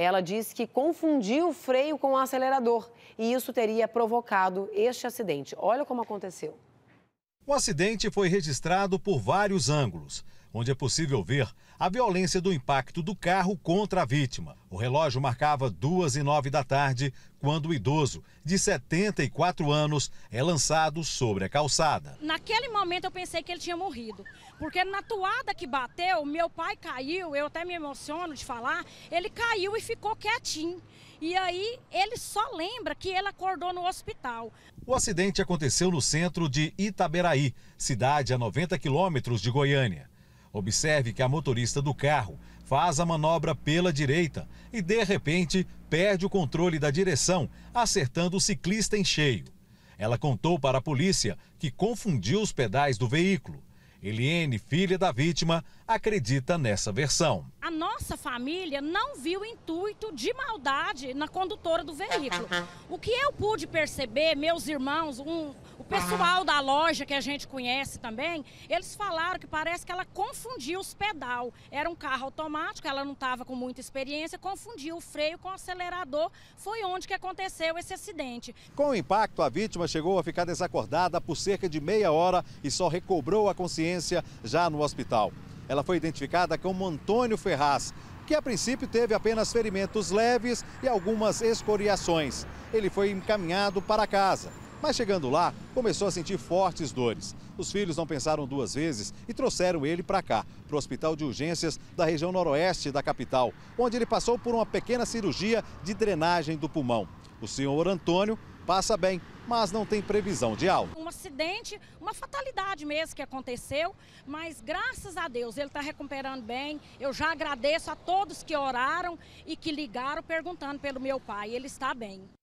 Ela diz que confundiu o freio com o acelerador e isso teria provocado este acidente. Olha como aconteceu. O acidente foi registrado por vários ângulos onde é possível ver a violência do impacto do carro contra a vítima. O relógio marcava 2 e nove da tarde, quando o idoso, de 74 anos, é lançado sobre a calçada. Naquele momento eu pensei que ele tinha morrido, porque na toada que bateu, meu pai caiu, eu até me emociono de falar, ele caiu e ficou quietinho. E aí ele só lembra que ele acordou no hospital. O acidente aconteceu no centro de Itaberaí, cidade a 90 quilômetros de Goiânia. Observe que a motorista do carro faz a manobra pela direita e, de repente, perde o controle da direção, acertando o ciclista em cheio. Ela contou para a polícia que confundiu os pedais do veículo. Eliene, filha da vítima, acredita nessa versão a nossa família não viu intuito de maldade na condutora do veículo. O que eu pude perceber, meus irmãos, um, o pessoal da loja que a gente conhece também, eles falaram que parece que ela confundiu os pedal. Era um carro automático, ela não estava com muita experiência, confundiu o freio com o acelerador. Foi onde que aconteceu esse acidente. Com o impacto, a vítima chegou a ficar desacordada por cerca de meia hora e só recobrou a consciência já no hospital. Ela foi identificada como Antônio Ferraz, que a princípio teve apenas ferimentos leves e algumas escoriações. Ele foi encaminhado para casa, mas chegando lá, começou a sentir fortes dores. Os filhos não pensaram duas vezes e trouxeram ele para cá, para o Hospital de Urgências da região noroeste da capital, onde ele passou por uma pequena cirurgia de drenagem do pulmão. O senhor Antônio passa bem, mas não tem previsão de alta. Um acidente, uma fatalidade mesmo que aconteceu, mas graças a Deus ele está recuperando bem. Eu já agradeço a todos que oraram e que ligaram perguntando pelo meu pai. Ele está bem.